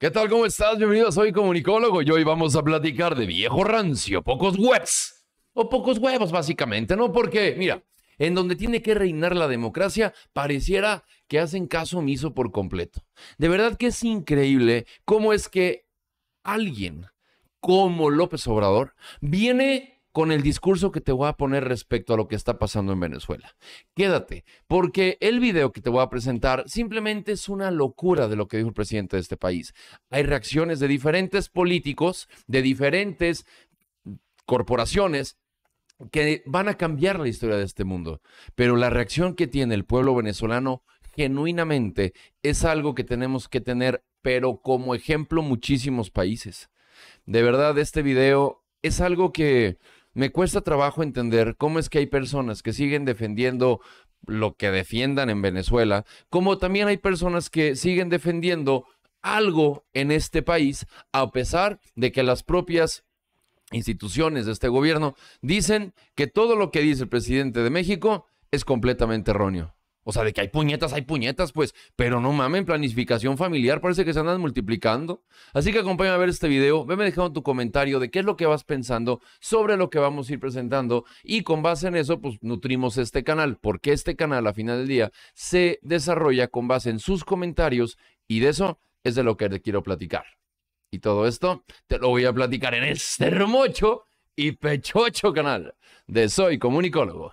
¿Qué tal? ¿Cómo estás? Bienvenido, soy comunicólogo y hoy vamos a platicar de viejo rancio, pocos webs o pocos huevos básicamente, ¿no? Porque, mira, en donde tiene que reinar la democracia, pareciera que hacen caso omiso por completo. De verdad que es increíble cómo es que alguien como López Obrador viene con el discurso que te voy a poner respecto a lo que está pasando en Venezuela. Quédate, porque el video que te voy a presentar simplemente es una locura de lo que dijo el presidente de este país. Hay reacciones de diferentes políticos, de diferentes corporaciones que van a cambiar la historia de este mundo, pero la reacción que tiene el pueblo venezolano genuinamente es algo que tenemos que tener, pero como ejemplo muchísimos países. De verdad, este video es algo que me cuesta trabajo entender cómo es que hay personas que siguen defendiendo lo que defiendan en Venezuela, como también hay personas que siguen defendiendo algo en este país, a pesar de que las propias instituciones de este gobierno dicen que todo lo que dice el presidente de México es completamente erróneo. O sea, de que hay puñetas, hay puñetas, pues. Pero no mamen, planificación familiar parece que se andan multiplicando. Así que acompáñame a ver este video. Veme dejando tu comentario de qué es lo que vas pensando sobre lo que vamos a ir presentando. Y con base en eso, pues nutrimos este canal. Porque este canal, a final del día, se desarrolla con base en sus comentarios. Y de eso es de lo que te quiero platicar. Y todo esto te lo voy a platicar en este mocho y pechocho canal de Soy Comunicólogo.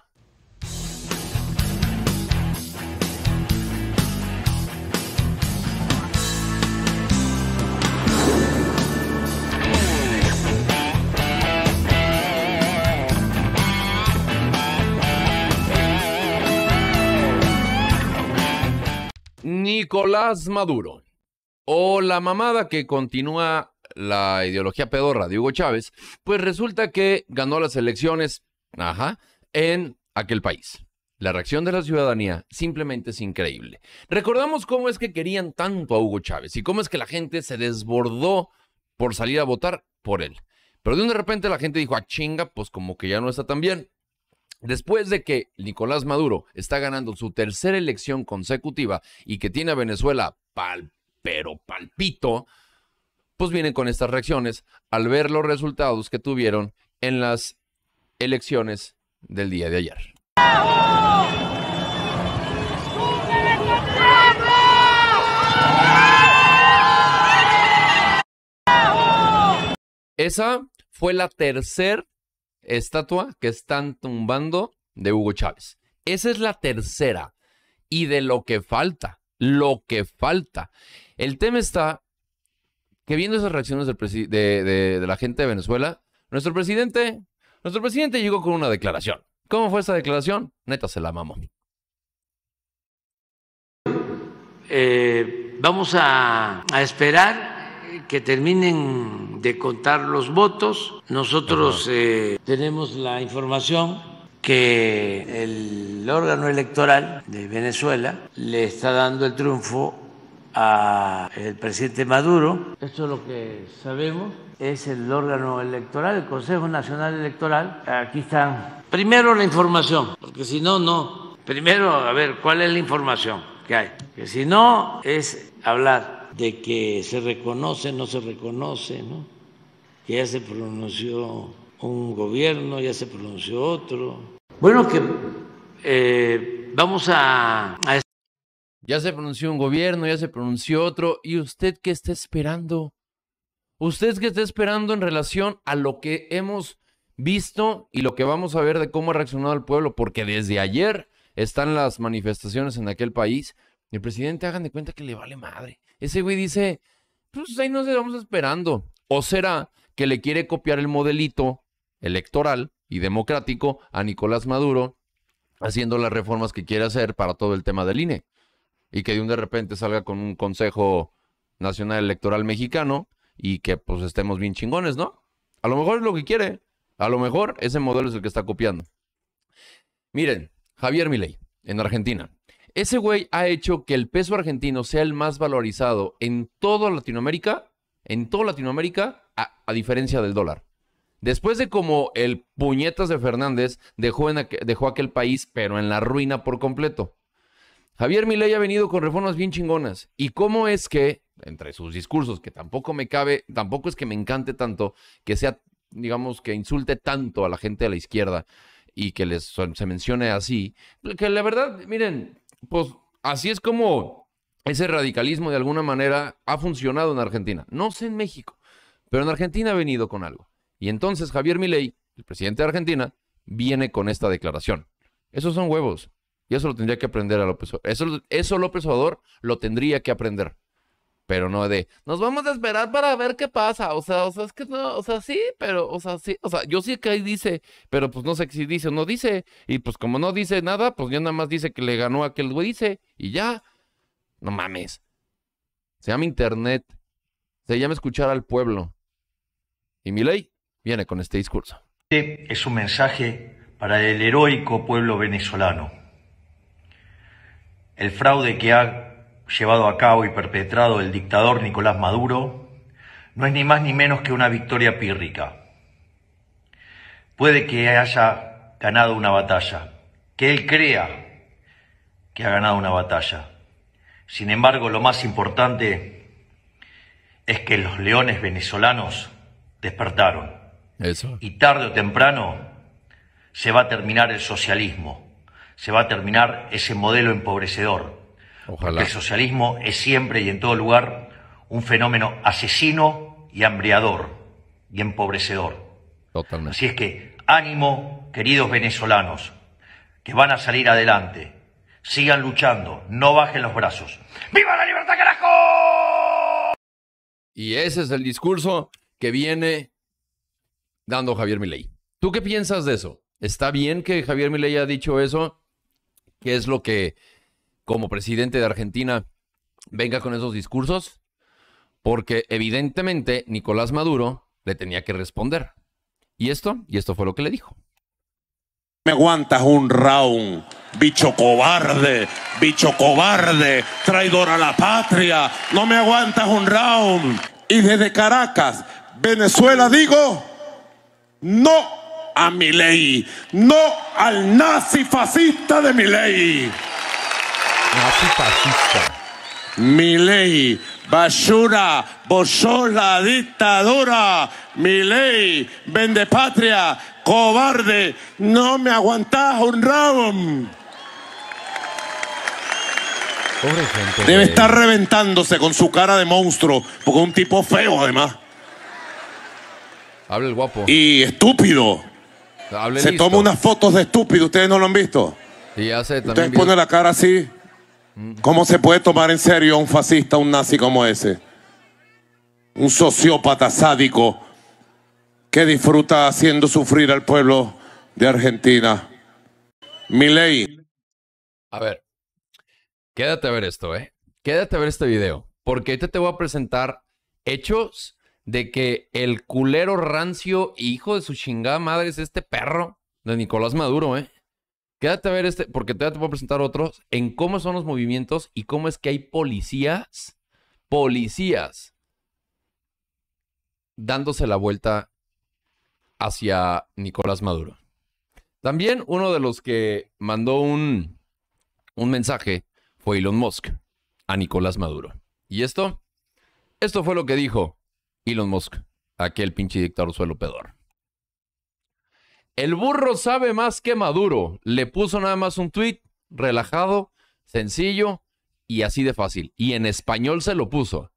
Nicolás Maduro o la mamada que continúa la ideología pedorra de Hugo Chávez, pues resulta que ganó las elecciones ajá, en aquel país. La reacción de la ciudadanía simplemente es increíble. Recordamos cómo es que querían tanto a Hugo Chávez y cómo es que la gente se desbordó por salir a votar por él. Pero de un de repente la gente dijo, a ah, chinga, pues como que ya no está tan bien. Después de que Nicolás Maduro está ganando su tercera elección consecutiva y que tiene a Venezuela pal, pero palpito, pues vienen con estas reacciones al ver los resultados que tuvieron en las elecciones del día de ayer. Esa fue la tercera estatua que están tumbando de Hugo Chávez. Esa es la tercera. Y de lo que falta, lo que falta. El tema está que viendo esas reacciones de, la gente de Venezuela, nuestro presidente, nuestro presidente llegó con una declaración. ¿Cómo fue esa declaración? Neta, se la mamó. Eh, vamos a, a esperar que terminen de contar los votos. Nosotros eh, tenemos la información que el órgano electoral de Venezuela le está dando el triunfo al presidente Maduro. Esto es lo que sabemos. Es el órgano electoral, el Consejo Nacional Electoral. Aquí están. Primero la información, porque si no, no. Primero, a ver, ¿cuál es la información que hay? Que si no, es hablar de que se reconoce, no se reconoce, ¿no? que ya se pronunció un gobierno, ya se pronunció otro. Bueno, que eh, vamos a, a... Ya se pronunció un gobierno, ya se pronunció otro, ¿y usted qué está esperando? ¿Usted qué está esperando en relación a lo que hemos visto y lo que vamos a ver de cómo ha reaccionado el pueblo? Porque desde ayer están las manifestaciones en aquel país. El presidente hagan de cuenta que le vale madre. Ese güey dice, pues ahí nos vamos esperando. ¿O será que le quiere copiar el modelito electoral y democrático a Nicolás Maduro haciendo las reformas que quiere hacer para todo el tema del INE? Y que de un de repente salga con un Consejo Nacional Electoral Mexicano y que pues estemos bien chingones, ¿no? A lo mejor es lo que quiere. A lo mejor ese modelo es el que está copiando. Miren, Javier Milei, en Argentina. Ese güey ha hecho que el peso argentino sea el más valorizado en toda Latinoamérica, en toda Latinoamérica, a, diferencia del dólar. Después de como el puñetas de Fernández dejó, en dejó aquel país, pero en la ruina por completo. Javier Milei ha venido con reformas bien chingonas. ¿Y cómo es que, entre sus discursos, que tampoco me cabe, tampoco es que me encante tanto, que sea, digamos, que insulte tanto a la gente de la izquierda y que les, se mencione así, que la verdad, miren, pues así es como ese radicalismo de alguna manera ha funcionado en Argentina. No sé en México, pero en Argentina ha venido con algo. Y entonces Javier Milei, el presidente de Argentina, viene con esta declaración. Esos son huevos. Y eso lo tendría que aprender a López Obrador. Eso, eso López Obrador lo tendría que aprender pero no de, nos vamos a esperar para ver qué pasa, o sea, o sea, es que no, o sea, sí, pero, o sea, sí, o sea, yo sí que ahí dice, pero pues no sé si dice o no dice, y pues como no dice nada, pues yo nada más dice que le ganó a aquel güey, dice, y ya, no mames, se llama internet, se llama escuchar al pueblo, y mi ley viene con este discurso. Este es un mensaje para el heroico pueblo venezolano. El fraude que ha llevado a cabo y perpetrado el dictador Nicolás Maduro no es ni más ni menos que una victoria pírrica. Puede que haya ganado una batalla, que él crea que ha ganado una batalla. Sin embargo, lo más importante es que los leones venezolanos despertaron. Y tarde o temprano se va a terminar el socialismo, se va a terminar ese modelo empobrecedor Ojalá. el socialismo es siempre y en todo lugar un fenómeno asesino y hambriador y empobrecedor. Totalmente. Así es que ánimo, queridos venezolanos, que van a salir adelante. Sigan luchando, no bajen los brazos. ¡Viva la libertad, carajo! Y ese es el discurso que viene dando Javier Milei. ¿Tú qué piensas de eso? ¿Está bien que Javier Milei ha dicho eso? ¿Qué es lo que como presidente de Argentina venga con esos discursos, porque evidentemente Nicolás Maduro le tenía que responder. Y esto, y esto fue lo que le dijo. Me aguantas un round, bicho cobarde, bicho cobarde, traidor a la patria, no me aguantas un round. Y desde Caracas, Venezuela, digo, no a mi ley, no al nazi fascista de mi ley. Mi ley, basura, vos sos la dictadura. Mi ley, vende patria, cobarde, no me aguantás un round. Debe estar reventándose con su cara de monstruo, porque es un tipo feo además. Hable el guapo. Y estúpido. Se toma unas fotos de estúpido, ustedes no lo han visto. Y hace Ustedes pone la cara así. ¿Cómo se puede tomar en serio a un fascista, un nazi como ese? Un sociópata sádico que disfruta haciendo sufrir al pueblo de Argentina. ley. A ver, quédate a ver esto, ¿eh? Quédate a ver este video, porque ahorita te voy a presentar hechos de que el culero rancio hijo de su chingada madre es este perro de Nicolás Maduro, ¿eh? Quédate a ver este, porque todavía te voy a presentar otros, en cómo son los movimientos y cómo es que hay policías, policías, dándose la vuelta hacia Nicolás Maduro. También uno de los que mandó un, un mensaje fue Elon Musk a Nicolás Maduro. ¿Y esto? Esto fue lo que dijo Elon Musk, aquel pinche dictador suelo pedor. El burro sabe más que Maduro. Le puso nada más un tweet relajado, sencillo y así de fácil. Y en español se lo puso.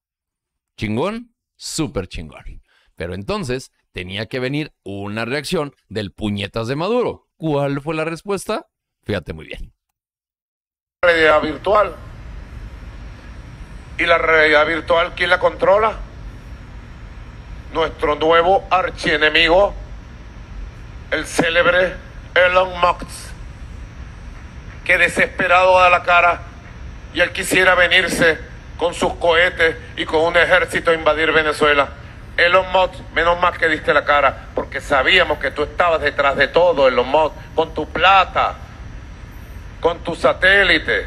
Chingón, súper chingón. Pero entonces tenía que venir una reacción del puñetas de Maduro. ¿Cuál fue la respuesta? Fíjate muy bien. Realidad virtual. ¿Y la realidad virtual quién la controla? Nuestro nuevo archienemigo el célebre Elon Musk, que desesperado da la cara y él quisiera venirse con sus cohetes y con un ejército a invadir Venezuela. Elon Musk, menos mal que diste la cara, porque sabíamos que tú estabas detrás de todo, Elon Musk, con tu plata, con tu satélite.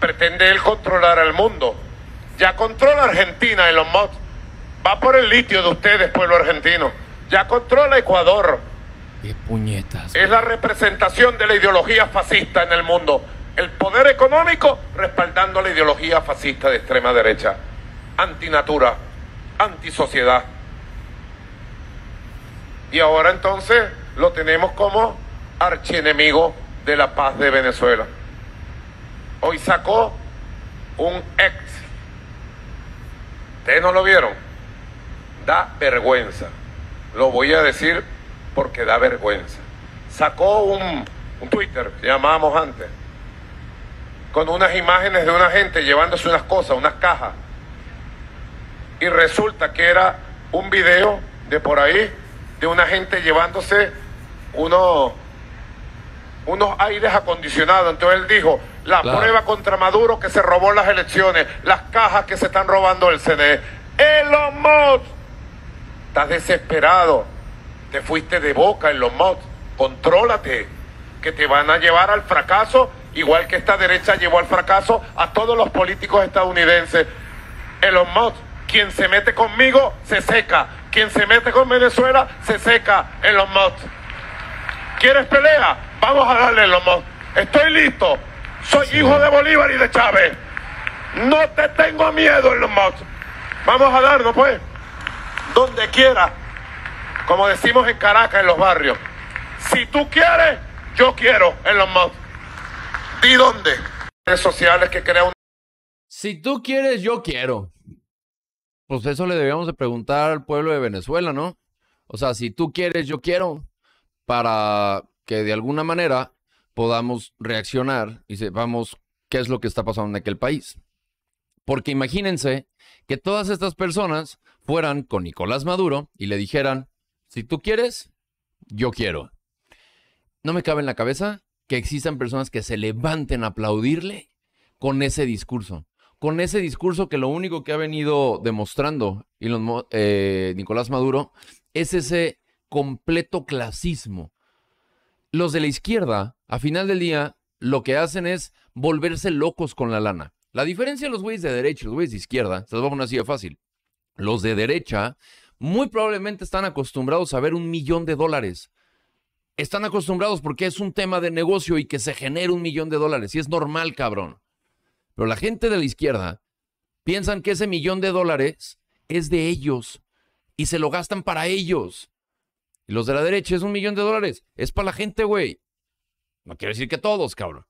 Pretende él controlar al mundo. Ya controla Argentina, Elon Musk. Va por el litio de ustedes, pueblo argentino ya controla Ecuador. puñetas? Es la representación de la ideología fascista en el mundo. El poder económico respaldando la ideología fascista de extrema derecha. Antinatura, antisociedad. Y ahora entonces lo tenemos como archienemigo de la paz de Venezuela. Hoy sacó un ex. Ustedes no lo vieron. Da vergüenza lo voy a decir porque da vergüenza. Sacó un, Twitter, que llamábamos antes, con unas imágenes de una gente llevándose unas cosas, unas cajas. Y resulta que era un video de por ahí de una gente llevándose unos, unos aires acondicionados. Entonces él dijo, la prueba contra Maduro que se robó las elecciones, las cajas que se están robando el CNE. ¡El Musk estás desesperado, te fuiste de boca en los mods, contrólate, que te van a llevar al fracaso, igual que esta derecha llevó al fracaso a todos los políticos estadounidenses. En los mods, quien se mete conmigo se seca, quien se mete con Venezuela se seca en los mods. ¿Quieres pelea? Vamos a darle en los mods. Estoy listo, soy hijo de Bolívar y de Chávez. No te tengo miedo en los mods. Vamos a darlo, pues donde quiera, como decimos en Caracas, en los barrios. Si tú quieres, yo quiero en los más. Di dónde. Redes sociales que crea Un... Si tú quieres, yo quiero. Pues eso le debíamos de preguntar al pueblo de Venezuela, ¿no? O sea, si tú quieres, yo quiero, para que de alguna manera podamos reaccionar y sepamos qué es lo que está pasando en aquel país. Porque imagínense que todas estas personas fueran con Nicolás Maduro y le dijeran, si tú quieres, yo quiero. No me cabe en la cabeza que existan personas que se levanten a aplaudirle con ese discurso. Con ese discurso que lo único que ha venido demostrando eh, Nicolás Maduro es ese completo clasismo. Los de la izquierda, a final del día, lo que hacen es volverse locos con la lana. La diferencia de los güeyes de derecha y los güeyes de izquierda, se los voy a así fácil. Los de derecha muy probablemente están acostumbrados a ver un millón de dólares. Están acostumbrados porque es un tema de negocio y que se genera un millón de dólares. Y es normal, cabrón. Pero la gente de la izquierda piensan que ese millón de dólares es de ellos y se lo gastan para ellos. Y los de la derecha es un millón de dólares. Es para la gente, güey. No quiero decir que todos, cabrón.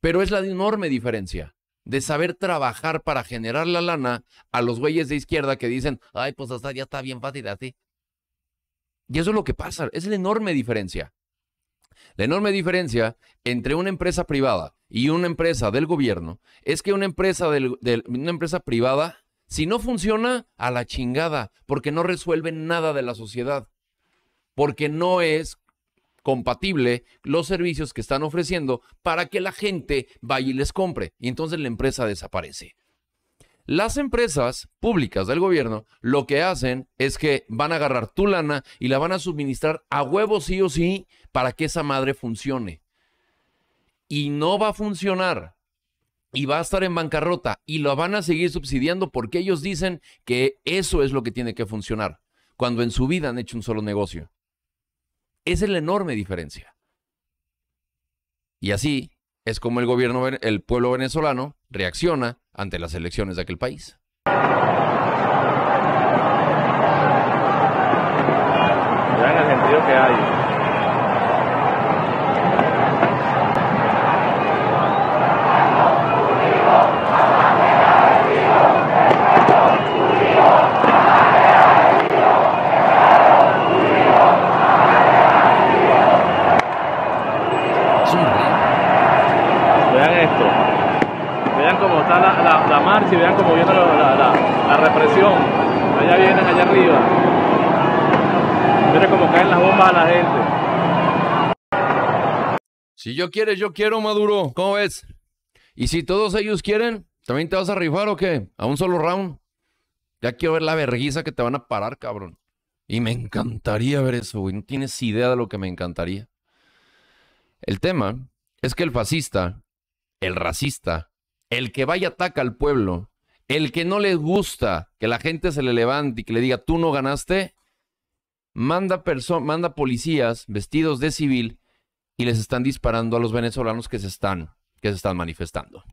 Pero es la enorme diferencia de saber trabajar para generar la lana a los güeyes de izquierda que dicen, ay, pues hasta ya está bien fácil así. Y eso es lo que pasa, es la enorme diferencia. La enorme diferencia entre una empresa privada y una empresa del gobierno es que una empresa, una empresa privada, si no funciona, a la chingada, porque no resuelve nada de la sociedad, porque no es compatible los servicios que están ofreciendo para que la gente vaya y les compre. Y entonces la empresa desaparece. Las empresas públicas del gobierno lo que hacen es que van a agarrar tu lana y la van a suministrar a huevos sí o sí para que esa madre funcione. Y no va a funcionar. Y va a estar en bancarrota y lo van a seguir subsidiando porque ellos dicen que eso es lo que tiene que funcionar, cuando en su vida han hecho un solo negocio. Esa es la enorme diferencia. Y así es como el gobierno, el pueblo venezolano reacciona ante las elecciones de aquel país. en el sentido que hay. esto. Vean cómo está la, marcha y vean cómo viene la, represión. Allá vienen, allá arriba. Miren cómo caen las bombas a la gente. Si yo quiero, yo quiero, Maduro. ¿Cómo ves? Y si todos ellos quieren, ¿también te vas a rifar o qué? ¿A un solo round? Ya quiero ver la vergüenza que te van a parar, cabrón. Y me encantaría ver eso, güey. No tienes idea de lo que me encantaría. El tema es que el fascista el racista, el que vaya ataca al pueblo, el que no le gusta que la gente se le levante y que le diga tú no ganaste, manda, manda policías vestidos de civil y les están disparando a los venezolanos que se están, que se están manifestando.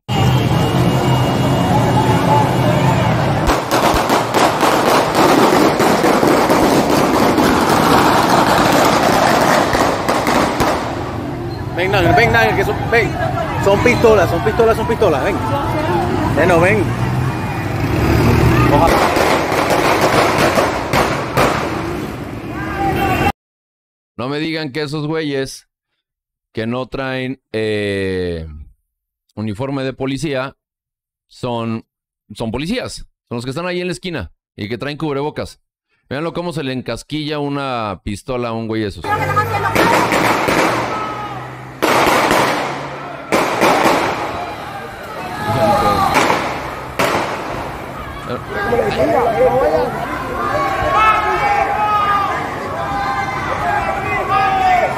Ven, ven, que Ven. Son pistolas, son pistolas, son pistolas, ven. Bueno, ven. No me digan que esos güeyes que no traen eh, uniforme de policía son, son policías. Son los que están ahí en la esquina y que traen cubrebocas. Veanlo cómo se le encasquilla una pistola a un güey esos.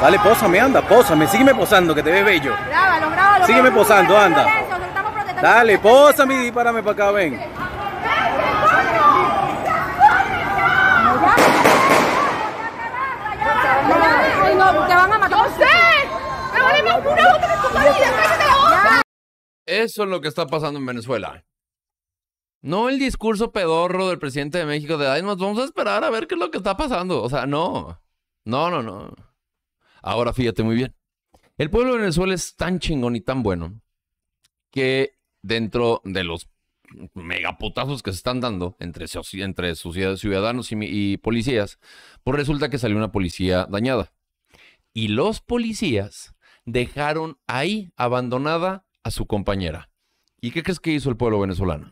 Dale, me anda, me sígueme posando, que te ve bello. Grábalo, Sígueme posando, anda. Dale, posame y dispárame para acá, ven. Eso es lo que está pasando en Venezuela. No el discurso pedorro del presidente de México de, ay, nos vamos a esperar a ver qué es lo que está pasando. O sea, no. No, no, no. Ahora fíjate muy bien. El pueblo de Venezuela es tan chingón y tan bueno que dentro de los megaputazos que se están dando entre, entre ciudadanos y, y policías, pues resulta que salió una policía dañada. Y los policías dejaron ahí abandonada a su compañera. ¿Y qué crees que hizo el pueblo venezolano?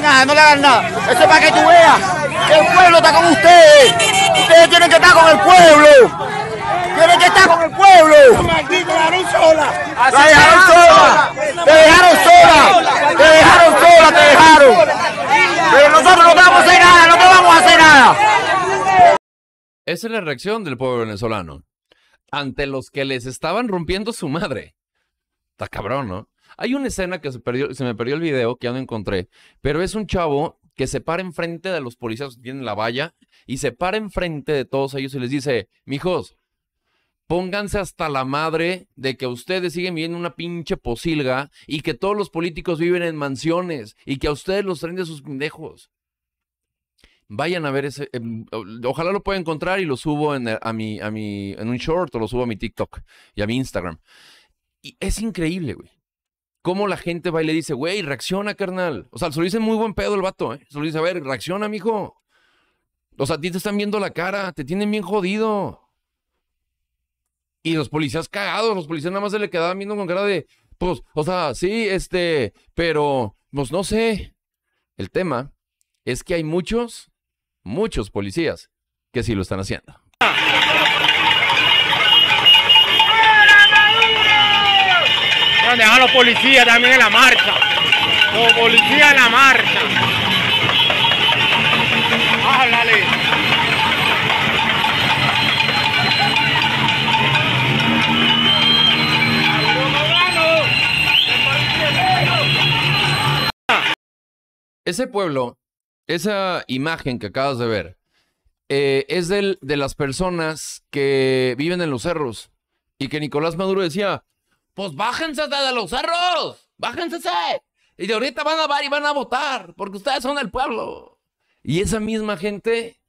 Nada, no le hagan nada. Eso es para que tú veas que el pueblo está con ustedes. Ustedes tienen que estar con el pueblo. Tienen que estar con el pueblo. Te dejaron sola. La dejaron sola. Te dejaron sola. Te dejaron sola, te dejaron. Pero nosotros no te vamos a hacer nada, no te vamos a hacer nada. Esa es la reacción del pueblo venezolano ante los que les estaban rompiendo su madre. Está cabrón, ¿no? Hay una escena que se, perdió, se me perdió el video, que ya no encontré, pero es un chavo que se para enfrente de los policías que tienen la valla y se para enfrente de todos ellos y les dice, mijos, pónganse hasta la madre de que ustedes siguen viviendo una pinche posilga y que todos los políticos viven en mansiones y que a ustedes los traen de sus pendejos. Vayan a ver ese, em, ojalá lo pueda encontrar y lo subo en, eh, a mi, a en un short o lo subo a mi TikTok y a mi Instagram. Y es increíble, güey cómo la gente va y le dice, güey, reacciona, carnal. O sea, se lo dice muy buen pedo el vato, ¿eh? Se lo dice, a ver, reacciona, mijo. O sea, a ti te están viendo la cara, te tienen bien jodido. Y los policías cagados, los policías nada más se le quedaban viendo con cara de, pues, o sea, sí, este, pero, pues no sé. El tema es que hay muchos, muchos policías que sí lo están haciendo. han a los policías también en la marcha. Los policías en la marcha. Háblale. Ese pueblo, esa imagen que acabas de ver, eh, es del, de las personas que viven en los cerros y que Nicolás Maduro decía, pues bájense de los cerros, bájense. Y de ahorita van a y van a votar, porque ustedes son el pueblo. Y esa misma gente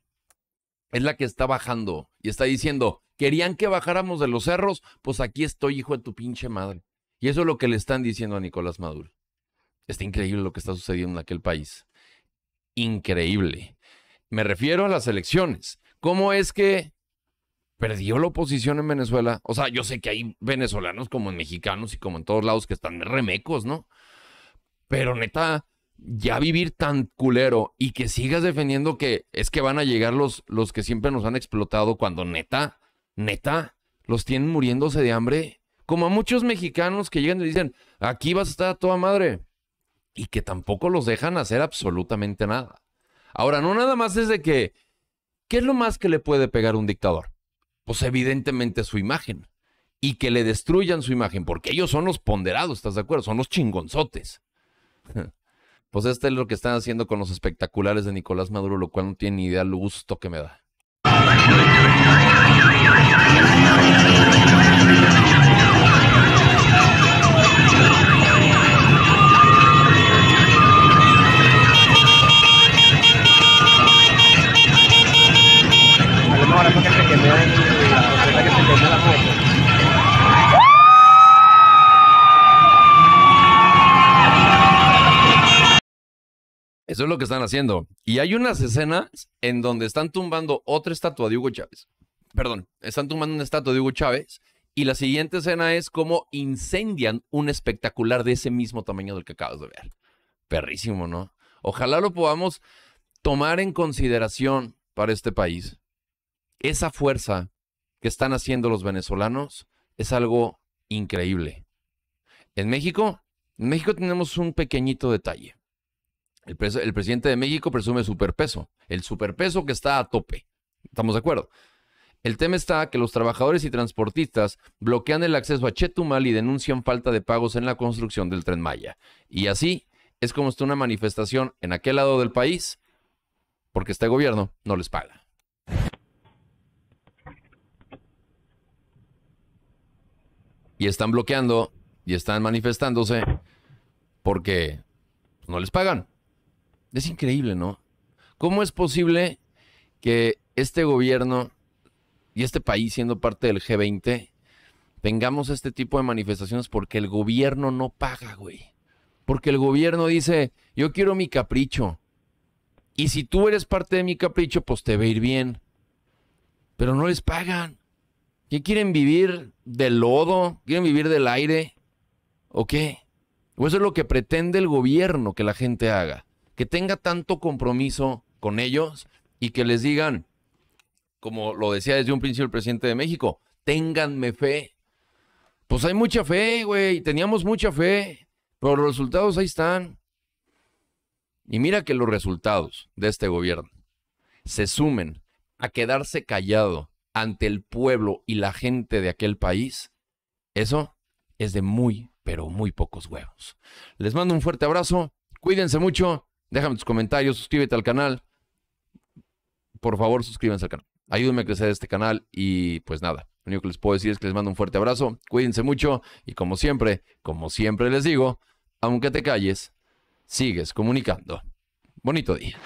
es la que está bajando y está diciendo, querían que bajáramos de los cerros, pues aquí estoy, hijo de tu pinche madre. Y eso es lo que le están diciendo a Nicolás Maduro. Está increíble lo que está sucediendo en aquel país. Increíble. Me refiero a las elecciones. ¿Cómo es que perdió la oposición en Venezuela. O sea, yo sé que hay venezolanos como en mexicanos y como en todos lados que están remecos, ¿no? Pero neta, ya vivir tan culero y que sigas defendiendo que es que van a llegar los, los que siempre nos han explotado cuando neta, neta, los tienen muriéndose de hambre. Como a muchos mexicanos que llegan y dicen, aquí vas a estar a toda madre. Y que tampoco los dejan hacer absolutamente nada. Ahora, no nada más es de que, ¿qué es lo más que le puede pegar un dictador? pues evidentemente su imagen. Y que le destruyan su imagen, porque ellos son los ponderados, ¿estás de acuerdo? Son los chingonzotes. Pues este es lo que están haciendo con los espectaculares de Nicolás Maduro, lo cual no tiene ni idea lo gusto que me da. Eso es lo que están haciendo. Y hay unas escenas en donde están tumbando otra estatua de Hugo Chávez. Perdón, están tumbando una estatua de Hugo Chávez. Y la siguiente escena es cómo incendian un espectacular de ese mismo tamaño del que acabas de ver. Perrísimo, ¿no? Ojalá lo podamos tomar en consideración para este país. Esa fuerza que están haciendo los venezolanos es algo increíble. En México, en México tenemos un pequeñito detalle. El, presidente de México presume superpeso, el superpeso que está a tope. ¿Estamos de acuerdo? El tema está que los trabajadores y transportistas bloquean el acceso a Chetumal y denuncian falta de pagos en la construcción del tren Maya. Y así es como está una manifestación en aquel lado del país porque este gobierno no les paga. Y están bloqueando y están manifestándose porque no les pagan. Es increíble, ¿no? ¿Cómo es posible que este gobierno y este país, siendo parte del G20, tengamos este tipo de manifestaciones porque el gobierno no paga, güey? Porque el gobierno dice, yo quiero mi capricho. Y si tú eres parte de mi capricho, pues te va a ir bien. Pero no les pagan. ¿Qué quieren vivir del lodo? ¿Quieren vivir del aire? ¿O qué? O eso es lo que pretende el gobierno que la gente haga que tenga tanto compromiso con ellos y que les digan, como lo decía desde un principio el presidente de México, ténganme fe. Pues hay mucha fe, güey, teníamos mucha fe, pero los resultados ahí están. Y mira que los resultados de este gobierno se sumen a quedarse callado ante el pueblo y la gente de aquel país, eso es de muy, pero muy pocos huevos. Les mando un fuerte abrazo, cuídense mucho Déjame tus comentarios, suscríbete al canal. Por favor, suscríbanse al canal. Ayúdenme a crecer este canal y pues nada, lo único que les puedo decir es que les mando un fuerte abrazo, cuídense mucho y como siempre, como siempre les digo, aunque te calles, sigues comunicando. Bonito día.